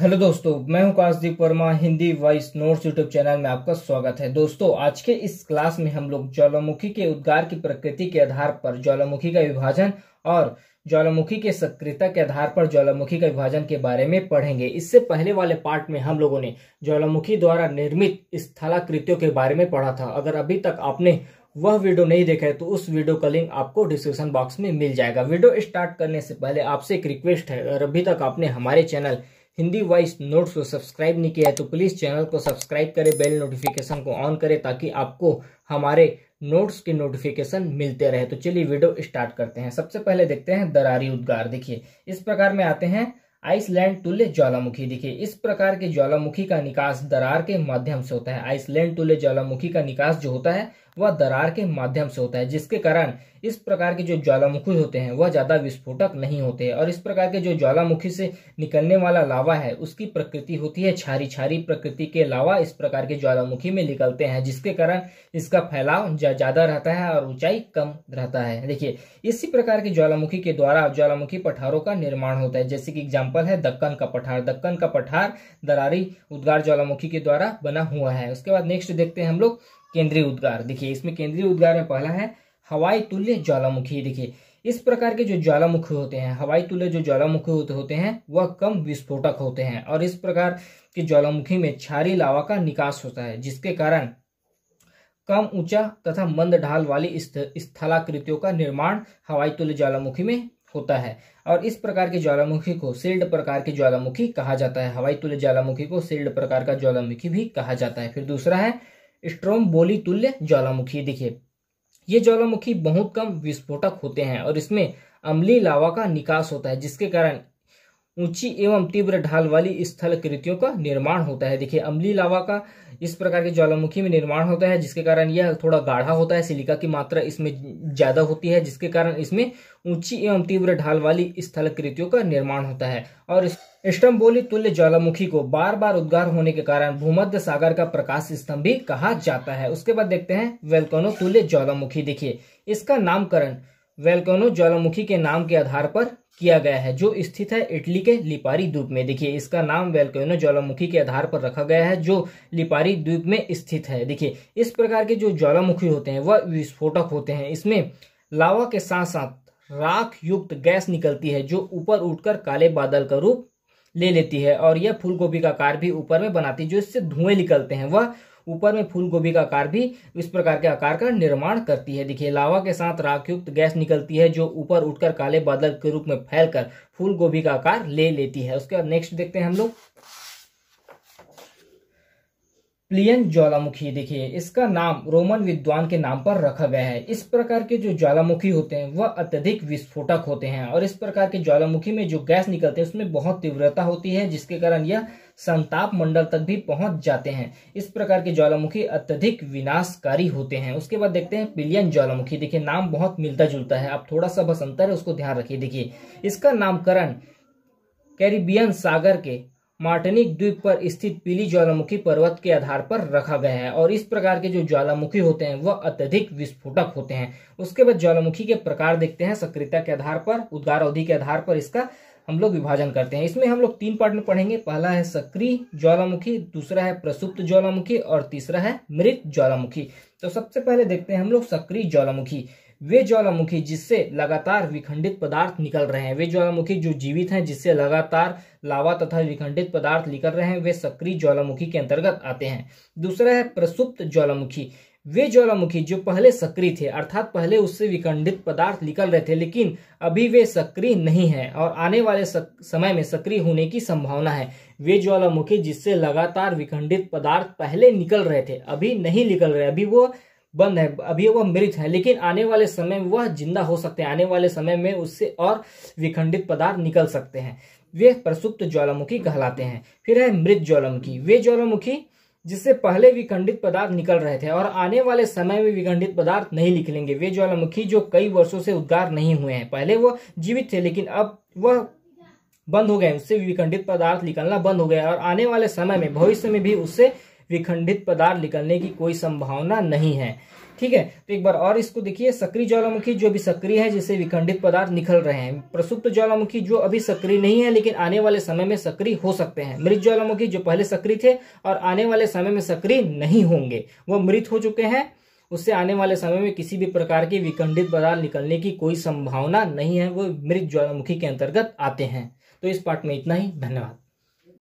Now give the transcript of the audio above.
hello दोस्तों मैं हूं Kashdeep Verma Hindi voice notes YouTube channel में आपका स्वागत है दोस्तों आज के इस क्लास में हम लोग ज्वालामुखी के उद्गार की प्रकृति के आधार पर ज्वालामुखी का विभाजन और ज्वालामुखी के सक्रियता के आधार पर ज्वालामुखी का विभाजन के बारे में पढ़ेंगे इससे पहले वाले पार्ट में हम लोगों ने ज्वालामुखी द्वारा निर्मित स्थलाकृतियों के बारे में पढ़ा था अगर अभी तक आपने वह वीडियो नहीं देखा है तो उस वीडियो का लिंक आपको डिस्क्रिप्शन बॉक्स में मिल जाएगा वीडियो स्टार्ट करने से पहले आपसे एक रिक्वेस्ट है अगर अभी तक आपने हमारे चैनल हिंदी वॉइस नोट्स को सब्सक्राइब नहीं किया है तो प्लीज़ चैनल को सब्सक्राइब करें बेल नोटिफिकेशन को ऑन करें ताकि आपको हमारे नोट्स के नोटिफिकेशन मिलते रहे तो चलिए वीडियो स्टार्ट करते हैं सबसे पहले देखते हैं दरारी उद्गार देखिए इस प्रकार में आते हैं आइसलैंड तुल्य ज्वालामुखी देखिए इस प्रकार के ज्वालामुखी का निकास दरार के माध्यम से होता है आइसलैंड तुल्य ज्वालामुखी का निकास जो होता है वह दरार के माध्यम से होता है जिसके कारण इस प्रकार के जो ज्वालामुखी होते हैं वह ज़्यादा विस्फोटक नहीं होते और इस प्रकार के जो ज्वालामुखी से निकलने वाला लावा है उसकी प्रकृति होती है छारी छारी प्रकृति के लावा इस प्रकार के ज्वालामुखी में निकलते हैं जिसके कारण इसका फैलाव ज़्यादा रहता है और ऊंचाई कम रहता है देखिए इसी प्रकार के ज्वालामुखी के द्वारा ज्वालामुखी पठारों का निर्माण होता है जैसे कि एग्जाम्पल है दक्कन का पठार दक्कन का पठार दरारी उद्गार ज्वालामुखी के द्वारा बना हुआ है उसके बाद नेक्स्ट देखते हैं हम लोग केंद्रीय उद्गार देखिए इसमें केंद्रीय उद्गार में पहला है हवाई तुल्य ज्वालामुखी देखिए इस प्रकार के जो ज्वालामुखी होते हैं हवाई तुल्य जो ज्वालामुखी होते होते हैं वह कम विस्फोटक होते हैं और इस प्रकार के ज्वालामुखी में छारी लावा का निकास होता है जिसके कारण कम ऊंचा तथा मंद ढाल वाली स्थलाकृतियों का निर्माण हवाई तुल्य ज्वालामुखी में होता है और इस प्रकार के ज्वालामुखी को सिल्ड प्रकार के ज्वालामुखी कहा जाता है हवाई तुल्य ज्वालामुखी को सिल्ड प्रकार का ज्वालामुखी भी कहा जाता है फिर दूसरा है स्ट्रोम बोली तुल्य ज्वालामुखी देखिए ये ज्वालामुखी बहुत कम विस्फोटक होते हैं और इसमें अमली लावा का निकास होता है जिसके कारण ऊंची एवं तीव्र ढाल वाली स्थल कृतियों का निर्माण होता है देखिए अम्ली लावा का इस प्रकार के ज्वालामुखी में निर्माण होता है जिसके कारण यह थोड़ा गाढ़ा होता है सिलिका की मात्रा इसमें ज्यादा होती है जिसके कारण इसमें ऊंची एवं तीव्र ढाल वाली स्थल कृतियों का निर्माण होता है और स्टम्बोली तुल्य ज्वालामुखी को बार बार उद्गार होने के कारण भूमध्य सागर का प्रकाश स्तंभ भी कहा जाता है उसके बाद देखते हैं वेलकोनो तुल्य ज्वालामुखी देखिए इसका नामकरण वेलकोनो ज्वालामुखी के नाम के आधार पर किया गया है जो स्थित है इटली के लिपारी द्वीप में देखिए इसका नाम वेलकोनो ज्वालामुखी के आधार पर रखा गया है जो लिपारी द्वीप में स्थित है देखिए इस प्रकार के जो ज्वालामुखी होते हैं वह विस्फोटक होते हैं इसमें लावा के साथ साथ राख युक्त गैस निकलती है जो ऊपर उठकर काले बादल का रूप ले लेती है और यह फूल गोभी का आकार भी ऊपर में बनाती है जो इससे धुएं निकलते हैं वह ऊपर में फूल गोभी का आकार भी इस प्रकार के आकार का निर्माण करती है देखिए लावा के साथ राखयुक्त गैस निकलती है जो ऊपर उठकर काले बादल के रूप में फैलकर फूल गोभी का आकार ले लेती है उसके बाद नेक्स्ट देखते हैं हम लोग प्लियन ज्वालामुखी देखिए इसका नाम रोमन विद्वान के नाम पर रखा गया है इस प्रकार के जो ज्वालामुखी होते हैं वह अत्यधिक विस्फोटक होते हैं और इस प्रकार के ज्वालामुखी में जो गैस निकलते हैं उसमें बहुत तीव्रता होती है जिसके कारण यह संताप मंडल तक भी पहुंच जाते हैं इस प्रकार के ज्वालामुखी अत्यधिक विनाशकारी होते हैं उसके बाद देखते हैं पिलियन ज्वालामुखी देखिए नाम बहुत मिलता जुलता है आप थोड़ा सा बस अंतर है उसको ध्यान रखिए देखिए इसका नामकरण कैरिबियन सागर के मार्टनिक द्वीप पर स्थित पीली ज्वालामुखी पर्वत के आधार पर रखा गया है और इस प्रकार के जो ज्वालामुखी होते हैं वह अत्यधिक विस्फोटक होते हैं उसके बाद ज्वालामुखी के प्रकार देखते हैं सक्रियता के आधार पर उद्गार अवधि के आधार पर इसका हम लोग विभाजन करते हैं इसमें हम लोग तीन पार्ट में पढ़ेंगे पहला है सक्रिय ज्वालामुखी दूसरा है प्रसुप्त ज्वालामुखी और तीसरा है मृत ज्वालामुखी तो सबसे पहले देखते हैं हम लोग सक्रिय ज्वालामुखी वे ज्वालामुखी जिससे लगातार विखंडित पदार्थ निकल रहे हैं वे ज्वालामुखी जो जीवित हैं जिससे लगातार लावा तथा विखंडित पदार्थ निकल रहे हैं वे सक्रिय ज्वालामुखी के अंतर्गत आते हैं दूसरा है प्रसुप्त ज्वालामुखी वे ज्वालामुखी जो पहले सक्रिय थे अर्थात पहले उससे विखंडित पदार्थ निकल रहे थे लेकिन अभी वे सक्रिय नहीं हैं और आने वाले समय में सक्रिय होने की संभावना है वे ज्वालामुखी जिससे लगातार विखंडित पदार्थ पहले निकल रहे थे अभी नहीं निकल रहे अभी वो बंद है अभी वह मृत है लेकिन आने वाले समय में वह जिंदा हो सकते हैं आने वाले समय में उससे और विखंडित पदार्थ निकल सकते हैं वे प्रसुप्त ज्वालामुखी कहलाते हैं फिर है मृत ज्वालामुखी वे ज्वालामुखी जिससे पहले विखंडित पदार्थ निकल रहे थे और आने वाले समय में विखंडित पदार्थ नहीं निकलेंगे वे ज्वालामुखी जो कई वर्षों से उद्गार नहीं हुए हैं पहले वह जीवित थे लेकिन अब वह बंद हो गए उससे विखंडित पदार्थ निकलना बंद हो गया और आने वाले समय में भविष्य में भी उससे विखंडित पदार्थ निकलने की कोई संभावना नहीं है ठीक है तो एक बार और इसको देखिए सक्रिय ज्वालामुखी जो अभी सक्रिय है जिससे विखंडित पदार्थ निकल रहे हैं प्रसुप्त ज्वालामुखी जो अभी सक्रिय नहीं है लेकिन आने वाले समय में सक्रिय हो सकते हैं मृत ज्वालामुखी जो पहले सक्रिय थे और आने वाले समय में सक्रिय नहीं होंगे वह मृत हो चुके हैं उससे आने वाले समय में किसी भी प्रकार के विखंडित पदार्थ निकलने की कोई संभावना नहीं है वो मृत ज्वालामुखी के अंतर्गत आते हैं तो इस पार्ट में इतना ही धन्यवाद